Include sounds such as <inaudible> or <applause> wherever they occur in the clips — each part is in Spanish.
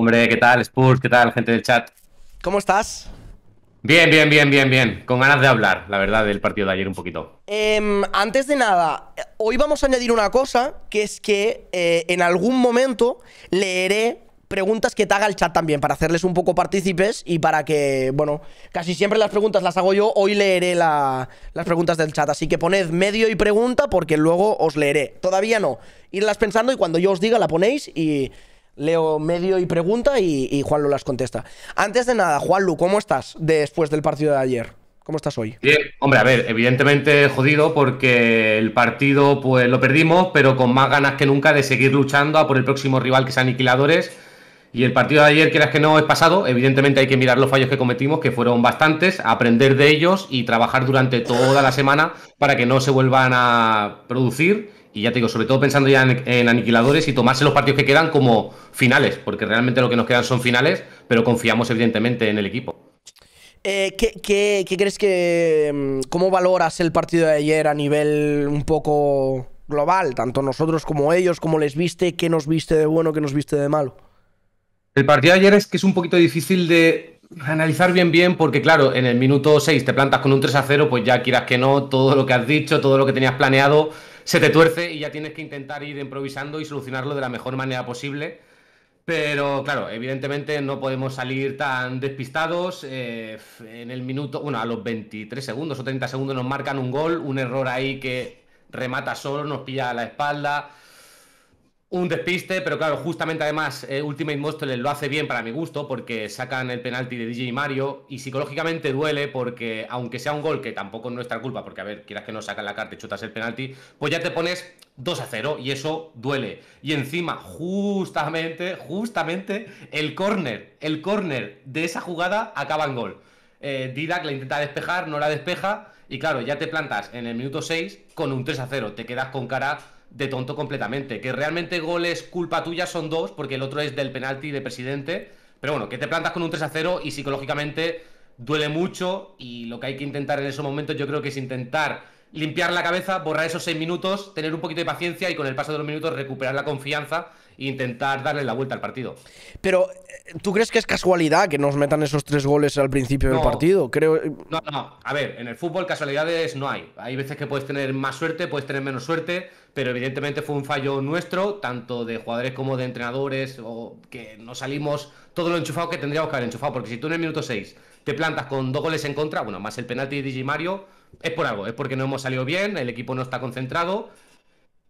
Hombre, ¿qué tal, Spurs? ¿Qué tal, gente del chat? ¿Cómo estás? Bien, bien, bien, bien, bien. Con ganas de hablar, la verdad, del partido de ayer un poquito. Em, antes de nada, hoy vamos a añadir una cosa, que es que eh, en algún momento leeré preguntas que te haga el chat también, para hacerles un poco partícipes y para que, bueno, casi siempre las preguntas las hago yo, hoy leeré las preguntas del chat, así que poned medio y pregunta porque luego os leeré. Todavía no, irlas pensando y cuando yo os diga la ponéis y leo medio y pregunta y, Juan Juanlu las contesta. Antes de nada, Juanlu, ¿cómo estás después del partido de ayer? ¿Cómo estás hoy? Bien, hombre, a ver, evidentemente jodido porque el partido pues lo perdimos, pero con más ganas que nunca de seguir luchando a por el próximo rival que es Aniquiladores. Y el partido de ayer, quieras que no, es pasado. Evidentemente hay que mirar los fallos que cometimos, que fueron bastantes, aprender de ellos y trabajar durante toda la semana para que no se vuelvan a producir y ya te digo, sobre todo pensando ya en, aniquiladores y tomarse los partidos que quedan como finales, porque realmente lo que nos quedan son finales, pero confiamos evidentemente en el equipo. Eh, ¿qué, crees que... Mm, ¿Cómo valoras el partido de ayer a nivel un poco global? Tanto nosotros como ellos, ¿cómo les viste? ¿Qué nos viste de bueno? ¿Qué nos viste de malo? El partido de ayer es que es un poquito difícil de analizar bien bien porque claro, en el minuto 6 te plantas con un 3 0, pues ya quieras que no, todo lo que has dicho, todo lo que tenías planeado se te tuerce y ya tienes que intentar ir improvisando y solucionarlo de la mejor manera posible. Pero claro, evidentemente no podemos salir tan despistados. Eh, en el minuto, bueno, a los 23 segundos o 30 segundos nos marcan un gol, un error ahí que remata solo, nos pilla a la espalda un despiste, pero claro, justamente además eh, Ultimate Monster lo hace bien para mi gusto porque sacan el penalti de DJ Mario y psicológicamente duele porque aunque sea un gol que tampoco es nuestra culpa, porque a ver, quieras que no sacan la carta y chutas el penalti, pues ya te pones 2 a 0 y eso duele. Y encima, justamente, justamente el córner, el córner de esa jugada acaba en gol. Eh, Didac la intenta despejar, no la despeja y claro, ya te plantas en el minuto 6 con un 3 a 0, te quedas con cara de tonto completamente. Que realmente goles culpa tuya son dos, porque el otro es del penalti de presidente. Pero bueno, que te plantas con un 3 a 0 y psicológicamente duele mucho. Y lo que hay que intentar en esos momentos, yo creo que es intentar limpiar la cabeza, borrar esos seis minutos, tener un poquito de paciencia y con el paso de los minutos recuperar la confianza intentar darle la vuelta al partido. Pero, eh, ¿tú crees que es casualidad que nos metan esos tres goles al principio del partido? Creo... Eh, no, no, a ver, en el fútbol casualidades no hay. Hay veces que puedes tener más suerte, puedes tener menos suerte, pero evidentemente fue un fallo nuestro, tanto de jugadores como de entrenadores, o que no salimos todo lo enchufado que tendríamos que haber enchufado, porque si tú en el minuto 6 te plantas con dos goles en contra, bueno, más el penalti de Digimario, es por algo, es porque no hemos salido bien, el equipo no está concentrado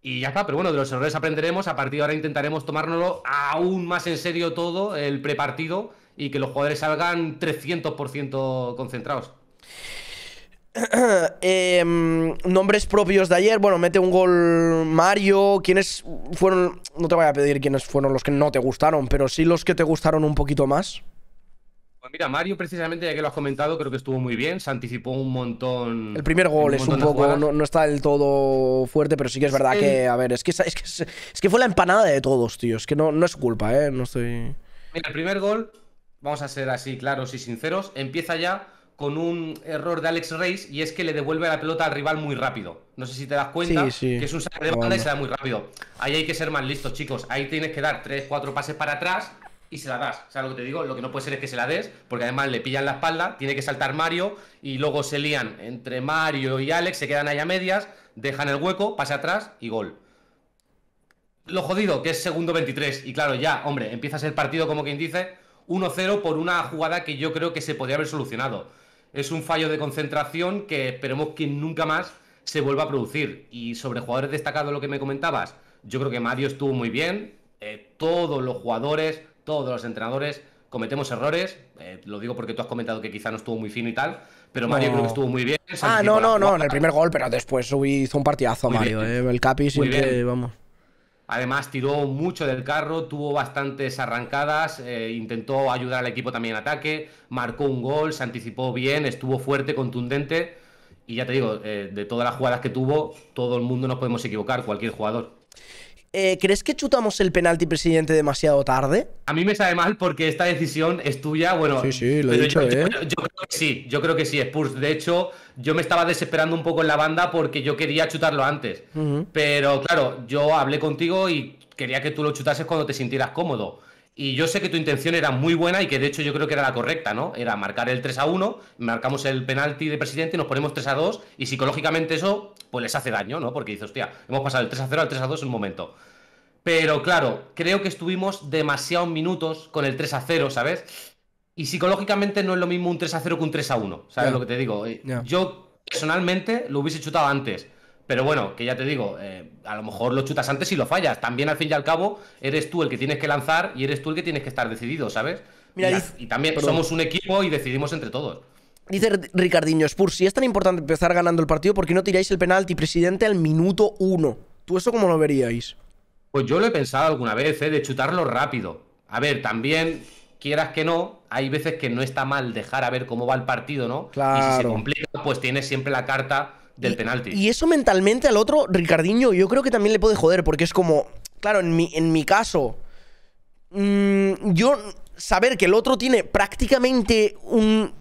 y ya está, pero bueno, de los errores aprenderemos. A partir de ahora intentaremos tomárnoslo aún más en serio todo, el prepartido, y que los jugadores salgan 300% concentrados. <clears throat> Em, nombres propios de ayer, bueno, mete un gol Mario, ¿quiénes fueron? No te voy a pedir quiénes fueron los que no te gustaron, pero sí los que te gustaron un poquito más. Pues mira, Mario, precisamente, ya que lo has comentado, creo que estuvo muy bien. Se anticipó un montón. El primer gol es un poco. No, está del todo fuerte, pero sí que es verdad que. A ver, es que, es, que, fue la empanada de todos, tío. Es que no, no es culpa, ¿eh? No estoy. Mira, el primer gol, vamos a ser así claros y sinceros, empieza ya con un error de Alex Reyes y es que le devuelve la pelota al rival muy rápido. No sé si te das cuenta que es un saque de banda y se da muy rápido. Ahí hay que ser más listos, chicos. Ahí tienes que dar 3, 4 pases para atrás y se la das. O sea, lo que te digo, lo que no puede ser es que se la des, porque además le pillan la espalda, tiene que saltar Mario y luego se lían entre Mario y Alex, se quedan ahí a medias, dejan el hueco, pase atrás y gol. Lo jodido, que es segundo 23, y claro, ya, hombre, ...empieza a ser partido como quien dice, 1-0 por una jugada que yo creo que se podría haber solucionado. Es un fallo de concentración que esperemos que nunca más se vuelva a producir. Y sobre jugadores destacados, lo que me comentabas, yo creo que Mario estuvo muy bien. Eh, todos los jugadores, de los entrenadores cometemos errores. Eh, lo digo porque tú has comentado que quizá no estuvo muy fino y tal, pero Mario creo que estuvo muy bien. Ah, no, no, no, en el primer gol, pero después hizo un partidazo Mario. Eh, el Capi que vamos. Además, tiró mucho del carro, tuvo bastantes arrancadas, eh, intentó ayudar al equipo también en ataque, marcó un gol, se anticipó bien, estuvo fuerte, contundente. Y ya te digo, de todas las jugadas que tuvo, todo el mundo nos podemos equivocar, cualquier jugador. Eh, ¿Crees que chutamos el penalti, presidente, demasiado tarde? A mí me sabe mal porque esta decisión es tuya. Bueno, sí, sí, lo he ¿eh? yo, creo que sí, yo creo que sí, Spurs. De hecho, yo me estaba desesperando un poco en la banda porque yo quería chutarlo antes. Pero claro, yo hablé contigo y quería que tú lo chutases cuando te sintieras cómodo. Y yo sé que tu intención era muy buena y que de hecho yo creo que era la correcta, ¿no? Era marcar el 3 a 1, marcamos el penalti de presidente, y nos ponemos 3 a 2 y psicológicamente eso pues les hace daño, ¿no? Porque dices, hostia, hemos pasado del 3 a 0 al 3 a 2 en un momento. Pero claro, creo que estuvimos demasiados minutos con el 3 a 0, ¿sabes? Y psicológicamente no es lo mismo un 3 a 0 que un 3 a 1, ¿sabes lo que te digo? Yo personalmente lo hubiese chutado antes pero bueno, que ya te digo, eh, a lo mejor lo chutas antes y lo fallas. También al fin y al cabo eres tú el que tienes que lanzar y eres tú el que tienes que estar decidido, ¿sabes? Mira, y, también somos un equipo y decidimos entre todos. Dice Ricardiño Spurs, si es tan importante empezar ganando el partido, ¿por qué no tiráis el penalti, presidente, al minuto uno? ¿Tú eso cómo lo veríais? Pues yo lo he pensado alguna vez, eh, de chutarlo rápido. A ver, también, quieras que no, hay veces que no está mal dejar a ver cómo va el partido, ¿no? Claro. Y si se complica, pues tienes siempre la carta del y, penalti. Y eso mentalmente al otro, Ricardinho, yo creo que también le puede joder, porque es como, claro, en mi, en mi caso, mm, yo saber que el otro tiene prácticamente un,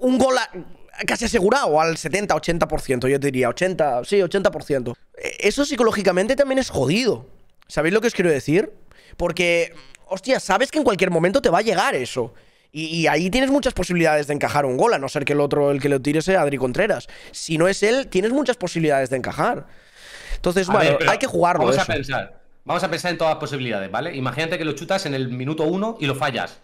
un gol casi asegurado al 70-80%, yo diría, 80, sí, 80%. E-, eso psicológicamente también es jodido. ¿Sabéis lo que os quiero decir? Porque, hostia, sabes que en cualquier momento te va a llegar eso. Y, ahí tienes muchas posibilidades de encajar un gol, a no ser que el otro, el que lo tire, sea Adri Contreras. Si no es él, tienes muchas posibilidades de encajar. Entonces, bueno, hay que jugarlo. Vamos a pensar. Vamos a pensar en todas las posibilidades, ¿vale? Imagínate que lo chutas en el minuto uno y lo fallas.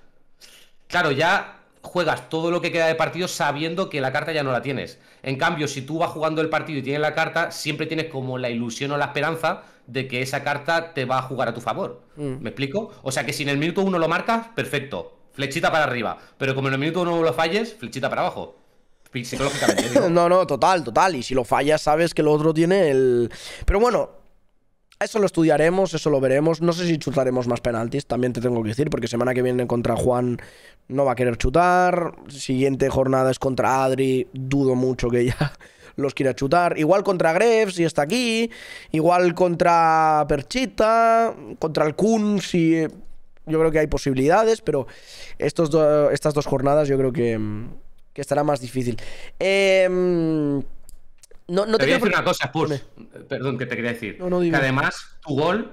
Claro, ya juegas todo lo que queda de partido sabiendo que la carta ya no la tienes. En cambio, si tú vas jugando el partido y tienes la carta, siempre tienes como la ilusión o la esperanza de que esa carta te va a jugar a tu favor. Mm. ¿Me explico? O sea que si en el minuto uno lo marcas, perfecto flechita para arriba. Pero como en el minuto uno lo falles, flechita para abajo. Psicológicamente. <laughs> no, no, total, total. Y si lo fallas, sabes que el otro tiene el. Pero bueno, eso lo estudiaremos, eso lo veremos. No sé si chutaremos más penaltis, también te tengo que decir, porque semana que viene contra Juan no va a querer chutar. Siguiente jornada es contra Adri, dudo mucho que ella <laughs> los quiera chutar. Igual contra greve si está aquí. Igual contra Perchita, contra el Kun, si yo creo que hay posibilidades, pero estos estas dos jornadas yo creo que, mm, estará más difícil. Em, no, te, voy decir una cosa, Spurs. Perdón, que te quería decir. que además, tu gol,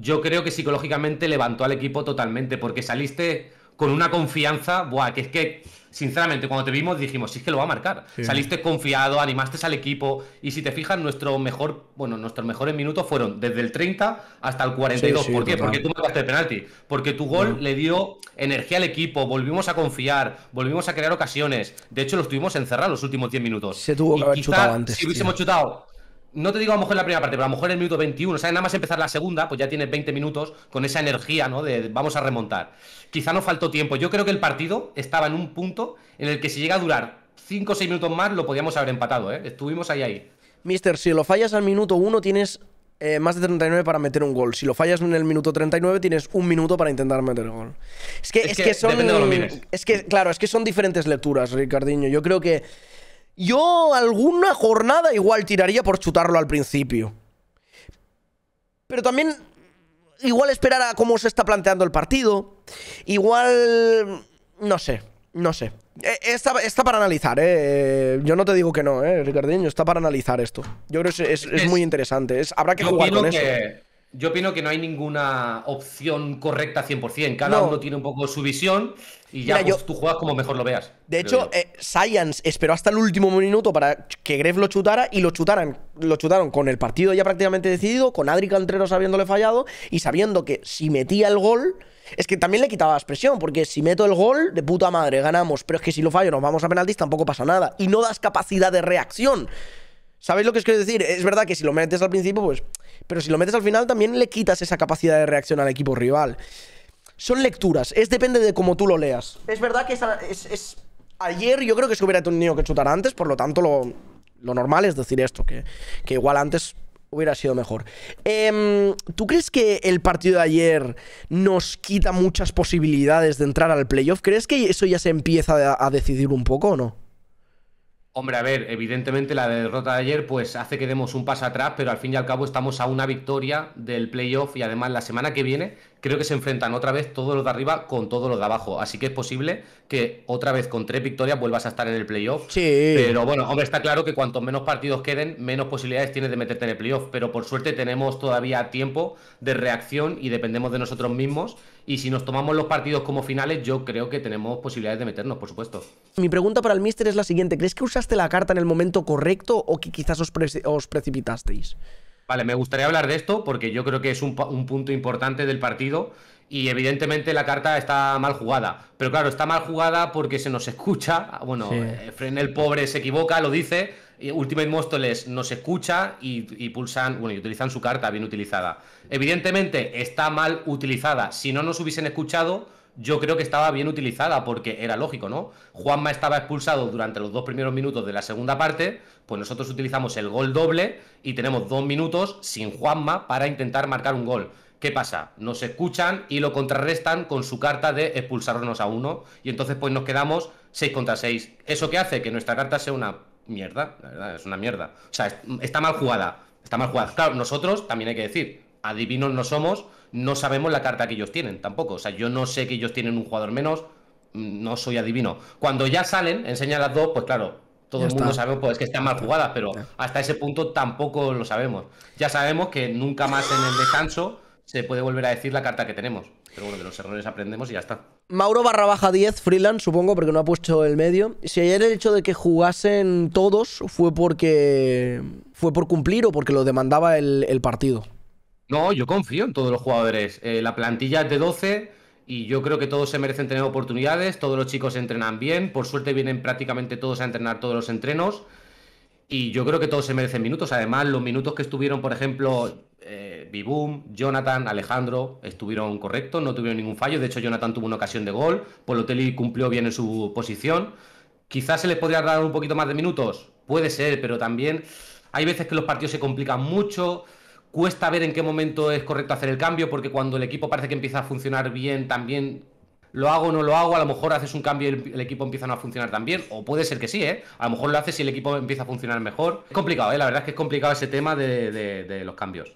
yo creo que psicológicamente levantó al equipo totalmente, porque saliste con una confianza, buah, que es que, sinceramente, cuando te vimos dijimos, sí es que lo va a marcar. Saliste confiado, animaste al equipo, y si te fijas, nuestro mejor, bueno, nuestros mejores minutos fueron desde el 30 hasta el 42. ¿Por qué? Porque tú marcaste el penalti. Porque tu gol le dio energía al equipo, volvimos a confiar, volvimos a crear ocasiones. De hecho, los tuvimos encerrados los últimos 10 minutos. Se tuvo que haber chutado antes. Si hubiésemos chutado no te digo a lo mejor en la primera parte, pero a lo mejor en el minuto 21, o sea, nada más empezar la segunda, pues ya tienes 20 minutos con esa energía, ¿no? De vamos a remontar. Quizá no faltó tiempo. Yo creo que el partido estaba en un punto en el que si llega a durar 5 o 6 minutos más, lo podíamos haber empatado, ¿eh? Estuvimos ahí ahí. Mister, si lo fallas al minuto 1, tienes eh, más de 39 para meter un gol. Si lo fallas en el minuto 39, tienes un minuto para intentar meter el gol. Es que, es, son. Es que, claro, es que son diferentes lecturas, Ricardiño. Yo creo que yo alguna jornada igual tiraría por chutarlo al principio. Pero también igual esperar a cómo se está planteando el partido. Igual... No sé, no sé. E, está, para analizar, ¿eh? Yo no te digo que no, ¿eh, Ricardinho? Está para analizar esto. Yo creo que es, muy interesante. habrá que jugar con eso. Yo opino que no hay ninguna opción correcta 100%. Cada uno tiene un poco su visión y ya pues, tú juegas como mejor lo veas. De hecho, eh, Science esperó hasta el último minuto para que Gref lo chutara y lo chutaran. Lo chutaron con el partido ya prácticamente decidido, con Adri Cantreros habiéndole fallado y sabiendo que si metía el gol. Es que también le quitaba expresión, porque si meto el gol, de puta madre, ganamos. Pero es que si lo fallo, nos vamos a penaltis, tampoco pasa nada. Y no das capacidad de reacción. ¿Sabéis lo que os quiero decir? Es verdad que si lo metes al principio, pues... Pero si lo metes al final, también le quitas esa capacidad de reacción al equipo rival. Son lecturas. Es depende de cómo tú lo leas. Es verdad que es, Ayer yo creo que se hubiera tenido que chutar antes, por lo tanto lo, normal es decir esto, que, igual antes hubiera sido mejor. Em, ¿Tú crees que el partido de ayer nos quita muchas posibilidades de entrar al playoff? ¿Crees que eso ya se empieza a decidir un poco o no? Hombre, a ver, evidentemente la derrota de ayer pues hace que demos un paso atrás, pero al fin y al cabo estamos a una victoria del playoff y además la semana que viene creo que se enfrentan otra vez todos los de arriba con todos los de abajo, así que es posible que otra vez con tres victorias vuelvas a estar en el playoff. Sí. Pero bueno, hombre, está claro que cuantos menos partidos queden, menos posibilidades tienes de meterte en el playoff, pero por suerte tenemos todavía tiempo de reacción y dependemos de nosotros mismos y si nos tomamos los partidos como finales, yo creo que tenemos posibilidades de meternos, por supuesto. Mi pregunta para el míster es la siguiente. ¿Crees que usaste la carta en el momento correcto o que quizás os, precipitasteis? Vale, me gustaría hablar de esto porque yo creo que es un, punto importante del partido y evidentemente la carta está mal jugada. Pero claro, está mal jugada porque se nos escucha. Bueno, eh, Frenel el pobre se equivoca, lo dice, Ultimate Móstoles no escucha y, y, pulsan, bueno, y utilizan su carta bien utilizada. Evidentemente está mal utilizada. Si no nos hubiesen escuchado, yo creo que estaba bien utilizada porque era lógico, ¿no? Juanma estaba expulsado durante los dos primeros minutos de la segunda parte, pues nosotros utilizamos el gol doble y tenemos dos minutos sin Juanma para intentar marcar un gol. ¿Qué pasa? Nos escuchan y lo contrarrestan con su carta de expulsarnos a uno y entonces pues nos quedamos 6 contra 6. ¿Eso qué hace? Que nuestra carta sea una mierda, la verdad, es una mierda. O sea, está mal jugada, está mal jugada. Claro, nosotros también hay que decir, adivinos no somos, no sabemos la carta que ellos tienen tampoco. O sea, yo no sé que ellos tienen un jugador menos, mm, no soy adivino. Cuando ya salen, enseñan las dos, pues claro, todo el mundo sabe pues, que están mal jugadas, pero hasta ese punto tampoco lo sabemos. Ya sabemos que nunca más en el descanso se puede volver a decir la carta que tenemos. Pero bueno, de los errores aprendemos y ya está. Mauro barra baja 10, freelance, supongo, porque no ha puesto el medio. Si ayer el hecho de que jugasen todos fue porque. fue por cumplir o porque lo demandaba el, partido. No, yo confío en todos los jugadores. Eh, la plantilla es de 12 y yo creo que todos se merecen tener oportunidades. Todos los chicos entrenan bien. Por suerte vienen prácticamente todos a entrenar todos los entrenos. Y yo creo que todos se merecen minutos. Además, los minutos que estuvieron, por ejemplo, Biboom, Jonathan, Alejandro estuvieron correctos, no tuvieron ningún fallo. De hecho, Jonathan tuvo una ocasión de gol. Polotelli cumplió bien en su posición. Quizás se les podría dar un poquito más de minutos. Puede ser, pero también hay veces que los partidos se complican mucho. Cuesta ver en qué momento es correcto hacer el cambio, porque cuando el equipo parece que empieza a funcionar bien, también lo hago o no lo hago, a lo mejor haces un cambio y el equipo empieza no a funcionar tan bien, o puede ser que sí, ¿eh? A lo mejor lo haces y el equipo empieza a funcionar mejor. Es complicado, ¿eh? La verdad es que es complicado ese tema de los cambios.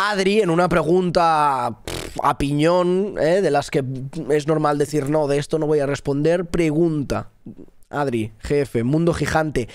Adri, en una pregunta a piñón, ¿eh? de las que es normal decir no, de esto no voy a responder, pregunta. Adri, jefe, mundo gigante.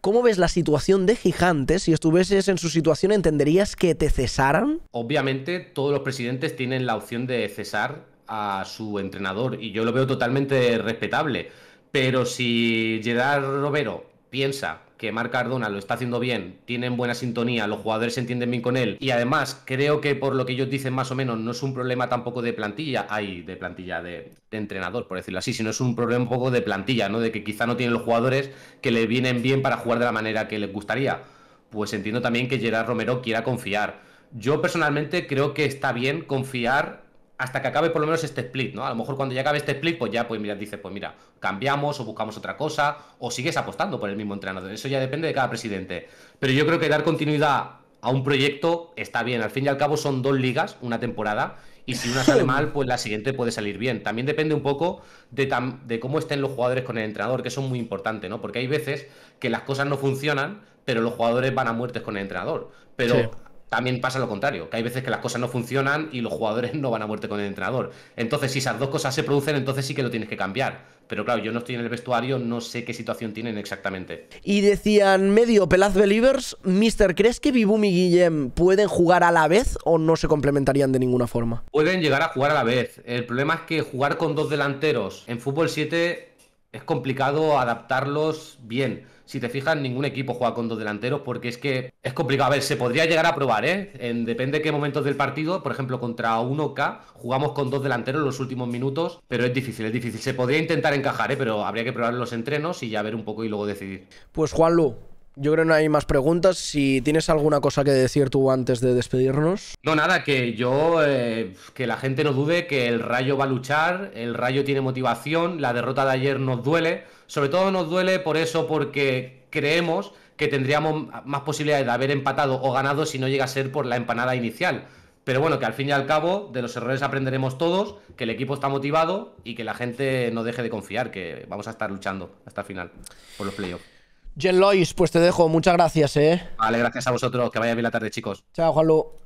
¿Cómo ves la situación de gigantes? Si estuvieses en su situación, ¿entenderías que te cesaran? Obviamente, todos los presidentes tienen la opción de cesar a su entrenador y yo lo veo totalmente respetable. Pero si Gerard Robero piensa que Marc Cardona lo está haciendo bien, tienen buena sintonía, los jugadores se entienden bien con él y además creo que por lo que ellos dicen más o menos no es un problema tampoco de plantilla, hay de plantilla de, entrenador, por decirlo así, sino es un problema un poco de plantilla, ¿no? De que quizá no tienen los jugadores que le vienen bien para jugar de la manera que les gustaría. Pues entiendo también que Gerard Romero quiera confiar. Yo personalmente creo que está bien confiar hasta que acabe por lo menos este split, ¿no? A lo mejor cuando ya acabe este split, pues ya pues mira, dices, pues mira, cambiamos o buscamos otra cosa o sigues apostando por el mismo entrenador. Eso ya depende de cada presidente. Pero yo creo que dar continuidad a un proyecto está bien. Al fin y al cabo son dos ligas, una temporada, y si una sale <laughs> mal, pues la siguiente puede salir bien. También depende un poco de, de cómo estén los jugadores con el entrenador, que eso es muy importante, ¿no? Porque hay veces que las cosas no funcionan, pero los jugadores van a muertes con el entrenador. Pero también pasa lo contrario, que hay veces que las cosas no funcionan y los jugadores <laughs> no van a muerte con el entrenador. Entonces, si esas dos cosas se producen, entonces sí que lo tienes que cambiar. Pero claro, yo no estoy en el vestuario, no sé qué situación tienen exactamente. Y decían medio Pelaz Believers, Mister, ¿crees que Bibum y Guillem pueden jugar a la vez o no se complementarían de ninguna forma? Pueden llegar a jugar a la vez. El problema es que jugar con dos delanteros en fútbol 7 es complicado adaptarlos bien. Si te fijas, ningún equipo juega con dos delanteros porque es que es complicado. A ver, se podría llegar a probar, ¿eh? depende de qué momentos del partido. Por ejemplo, contra 1K jugamos con dos delanteros en los últimos minutos, pero es difícil, es difícil. Se podría intentar encajar, ¿eh? Pero habría que probar los entrenos y ya ver un poco y luego decidir. Pues Juanlu, yo creo que no hay más preguntas. Si tienes alguna cosa que decir tú antes de despedirnos. No, nada, que yo, eh, que la gente no dude que el Rayo va a luchar, el Rayo tiene motivación, la derrota de ayer nos duele. Sobre todo nos duele por eso, porque creemos que tendríamos más posibilidades de haber empatado o ganado si no llega a ser por la empanada inicial. Pero bueno, que al fin y al cabo de los errores aprenderemos todos, que el equipo está motivado y que la gente no deje de confiar, que vamos a estar luchando hasta el final por los playoffs. Gen Lois, pues te dejo. Muchas gracias, eh. Vale, gracias a vosotros. Que vaya bien la tarde, chicos. Chao, Juanlu.